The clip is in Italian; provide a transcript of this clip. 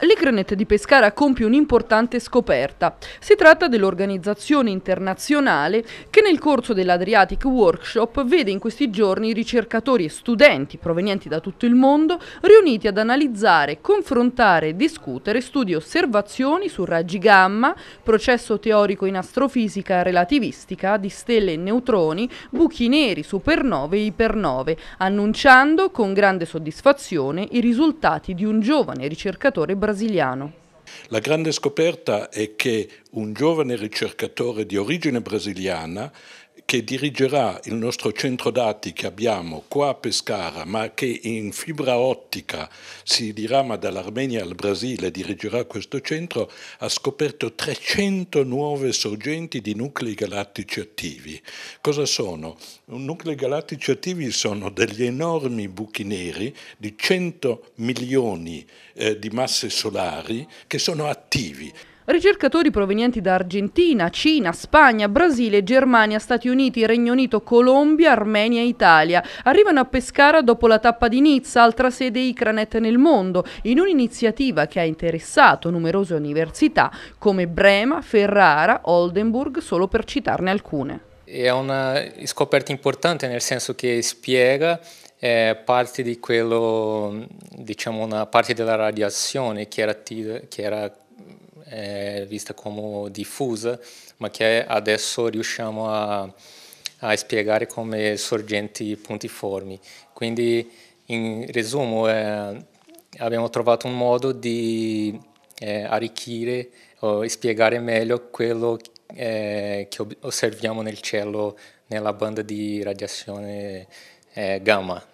l'Icranet di Pescara compie un'importante scoperta. Si tratta dell'organizzazione internazionale che nel corso dell'Adriatic Workshop vede in questi giorni ricercatori e studenti provenienti da tutto il mondo riuniti ad analizzare, confrontare e discutere studi e osservazioni su raggi gamma, processo teorico in astrofisica relativistica di stelle e neutroni, buchi neri, supernove e ipernove, annunciando con grande soddisfazione i risultati di un giovane ricercatore brasiliano brasiliano. La grande scoperta è che un giovane ricercatore di origine brasiliana che dirigerà il nostro centro dati che abbiamo qua a Pescara, ma che in fibra ottica si dirama dall'Armenia al Brasile, dirigerà questo centro, ha scoperto 300 nuove sorgenti di nuclei galattici attivi. Cosa sono? Nuclei galattici attivi sono degli enormi buchi neri di 100 milioni eh, di masse solari che sono attivi. Ricercatori provenienti da Argentina, Cina, Spagna, Brasile, Germania, Stati Uniti, Regno Unito, Colombia, Armenia e Italia arrivano a Pescara dopo la tappa di Nizza, altra sede Icranet nel mondo, in un'iniziativa che ha interessato numerose università come Brema, Ferrara, Oldenburg, solo per citarne alcune. È una scoperta importante nel senso che spiega eh, parte di quello, diciamo una parte della radiazione che era, che era è eh, vista come diffusa, ma che adesso riusciamo a, a spiegare come sorgenti puntiformi. Quindi, in resumo, eh, abbiamo trovato un modo di eh, arricchire o spiegare meglio quello eh, che osserviamo nel cielo nella banda di radiazione eh, gamma.